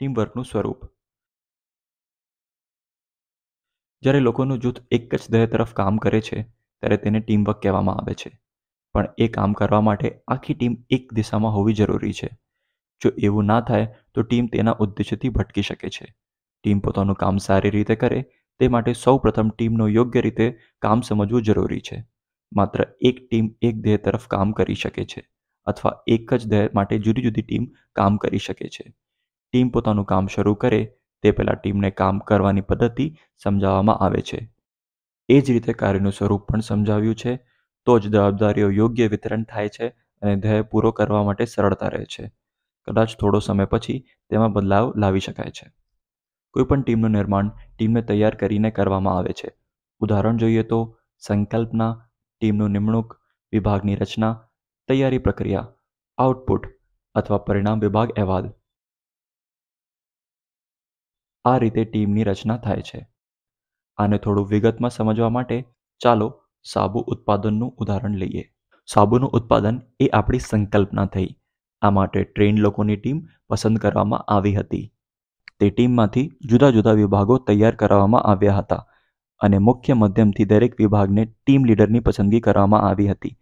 ટીમવર્કનું સ્વરૂપ જ્યારે લોકોનું જૂથ એક જ ધ્યેય તરફ કામ કરે છે ત્યારે તેને ટીમવર્ક કહેવામાં આવે છે પણ એ કામ કરવા માટે આખી ટીમ એક દિશામાં હોવી જરૂરી છે જો એવું ના થાય તો ટીમ તેના ઉદ્દેશ્યથી ભટકી શકે છે ટીમ પોતાનું કામ સારી રીતે કરે તે માટે સૌ પ્રથમ ટીમનો યોગ્ય રીતે કામ સમજવું જરૂરી છે માત્ર એક ટીમ એક દેહ તરફ કામ કરી શકે છે અથવા એક જ દેહ માટે જુદી જુદી ટીમ કામ કરી શકે છે ટીમ પોતાનું કામ શરૂ કરે તે પહેલાં ટીમને કામ કરવાની પદ્ધતિ સમજાવવામાં આવે છે એ જ રીતે કાર્યનું સ્વરૂપ પણ સમજાવ્યું છે તો જ જવાબદારીઓ યોગ્ય વિતરણ થાય છે અને ધ્યેય પૂરો કરવા માટે સરળતા રહે છે કદાચ થોડો સમય પછી તેમાં બદલાવ લાવી શકાય છે કોઈપણ ટીમનું નિર્માણ ટીમને તૈયાર કરીને કરવામાં આવે છે ઉદાહરણ જોઈએ તો સંકલ્પના ટીમનું નિમણૂક વિભાગની રચના તૈયારી પ્રક્રિયા આઉટપુટ અથવા પરિણામ વિભાગ અહેવાલ આ રીતે ટીમની રચના થાય છે આને થોડું વિગતમાં સમજવા માટે ચાલો સાબુ ઉત્પાદનનું ઉદાહરણ લઈએ સાબુનું ઉત્પાદન એ આપણી સંકલ્પના થઈ આ માટે ટ્રેન લોકોની ટીમ પસંદ કરવામાં આવી હતી તે ટીમમાંથી જુદા જુદા વિભાગો તૈયાર કરવામાં આવ્યા હતા અને મુખ્ય મધ્યમથી દરેક વિભાગને ટીમ લીડરની પસંદગી કરવામાં આવી હતી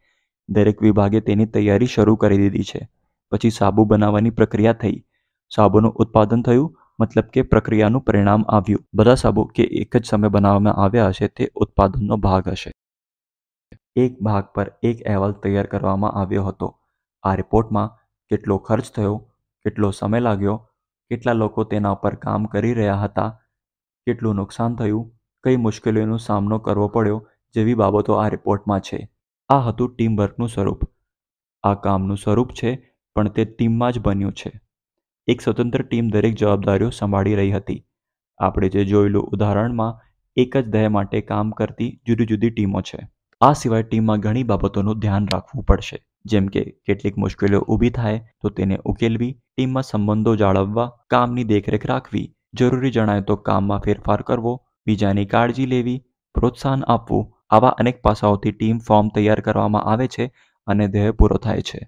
દરેક વિભાગે તેની તૈયારી શરૂ કરી દીધી છે પછી સાબુ બનાવવાની પ્રક્રિયા થઈ સાબુનું ઉત્પાદન થયું મતલબ કે પ્રક્રિયાનું પરિણામ આવ્યું બધા સાબુ કે એક જ સમય બનાવવામાં આવ્યા હશે તે ઉત્પાદનનો ભાગ હશે એક ભાગ પર એક અહેવાલ તૈયાર કરવામાં આવ્યો હતો આ રિપોર્ટમાં કેટલો ખર્ચ થયો કેટલો સમય લાગ્યો કેટલા લોકો તેના પર કામ કરી રહ્યા હતા કેટલું નુકસાન થયું કઈ મુશ્કેલીઓનો સામનો કરવો પડ્યો જેવી બાબતો આ રિપોર્ટમાં છે આ હતું ટીમ વર્કનું સ્વરૂપ આ કામનું સ્વરૂપ છે પણ તે ટીમમાં જ બન્યું છે એક સ્વતંત્ર ટીમ દરેક જવાબદારીઓ સંભાળી રહી હતી આપણે જે જોયેલું ઉદાહરણમાં એક જ ધ્યેય માટે કામ કરતી જુદી જુદી ટીમો છે આ સિવાય ટીમમાં ઘણી બાબતોનું ધ્યાન રાખવું પડશે જેમ કે કેટલીક મુશ્કેલીઓ ઊભી થાય તો તેને ઉકેલવી ટીમમાં સંબંધો જાળવવા કામની દેખરેખ રાખવી જરૂરી જણાય તો કામમાં ફેરફાર કરવો બીજાની કાળજી લેવી પ્રોત્સાહન આપવું આવા અનેક પાસાઓથી ટીમ ફોર્મ તૈયાર કરવામાં આવે છે અને ધ્યેય પૂરો થાય છે